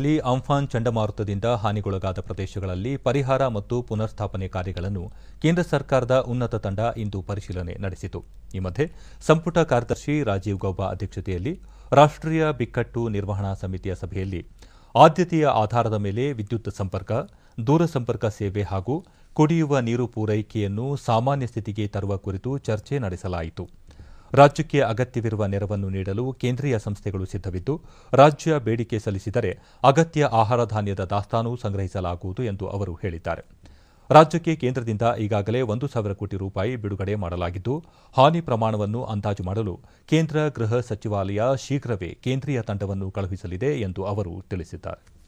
ಲ್ಲಿ ಅಂಫಾನ್ ಚಂಡಮಾರುತದಿಂದ ಹಾನಿಗೊಳಗಾದ ಪ್ರದೇಶಗಳಲ್ಲಿ ಪರಿಹಾರ ಮತ್ತು ಪುನರ್ಸ್ಥಾಪನೆ ಕಾರ್ಯಗಳನ್ನು ಕೇಂದ್ರ ಸರ್ಕಾರದ ಉನ್ನತ ತಂಡ ಇಂದು ಪರಿಶೀಲನೆ ನಡೆಸಿತು ಈ ಮಧ್ಯೆ ಸಂಪುಟ ಕಾರ್ಯದರ್ಶಿ ರಾಜೀವ್ ಗೌಬಾ ಅಧ್ಯಕ್ಷತೆಯಲ್ಲಿ ರಾಷ್ಟ್ರೀಯ ಬಿಕ್ಕಟ್ಟು ನಿರ್ವಹಣಾ ಸಮಿತಿಯ ಸಭೆಯಲ್ಲಿ ಆದ್ಯತೆಯ ಆಧಾರದ ಮೇಲೆ ವಿದ್ಯುತ್ ಸಂಪರ್ಕ ದೂರ ಸಂಪರ್ಕ ಸೇವೆ ಹಾಗೂ ಕುಡಿಯುವ ನೀರು ಪೂರೈಕೆಯನ್ನು ಸಾಮಾನ್ಯ ಸ್ಥಿತಿಗೆ ತರುವ ಕುರಿತು ಚರ್ಚೆ ನಡೆಸಲಾಯಿತು ರಾಜ್ಯಕ್ಕೆ ಅಗತ್ಯವಿರುವ ನೆರವನ್ನು ನೀಡಲು ಕೇಂದ್ರೀಯ ಸಂಸ್ಥೆಗಳು ಸಿದ್ಧವಿದ್ದು ರಾಜ್ಯ ಬೇಡಿಕೆ ಸಲ್ಲಿಸಿದರೆ ಅಗತ್ಯ ಆಹಾರ ಧಾನ್ಯದ ದಾಸ್ತಾನು ಸಂಗ್ರಹಿಸಲಾಗುವುದು ಎಂದು ಅವರು ಹೇಳಿದ್ದಾರೆ ರಾಜ್ಯಕ್ಕೆ ಕೇಂದ್ರದಿಂದ ಈಗಾಗಲೇ ಒಂದು ಸಾವಿರ ಕೋಟಿ ರೂಪಾಯಿ ಬಿಡುಗಡೆ ಮಾಡಲಾಗಿದ್ದು ಹಾನಿ ಪ್ರಮಾಣವನ್ನು ಅಂದಾಜು ಮಾಡಲು ಕೇಂದ್ರ ಗೃಹ ಸಚಿವಾಲಯ ಶೀಘ್ರವೇ ಕೇಂದ್ರೀಯ ತಂಡವನ್ನು ಕಳುಹಿಸಲಿದೆ ಎಂದು ಅವರು ತಿಳಿಸಿದ್ದಾರೆ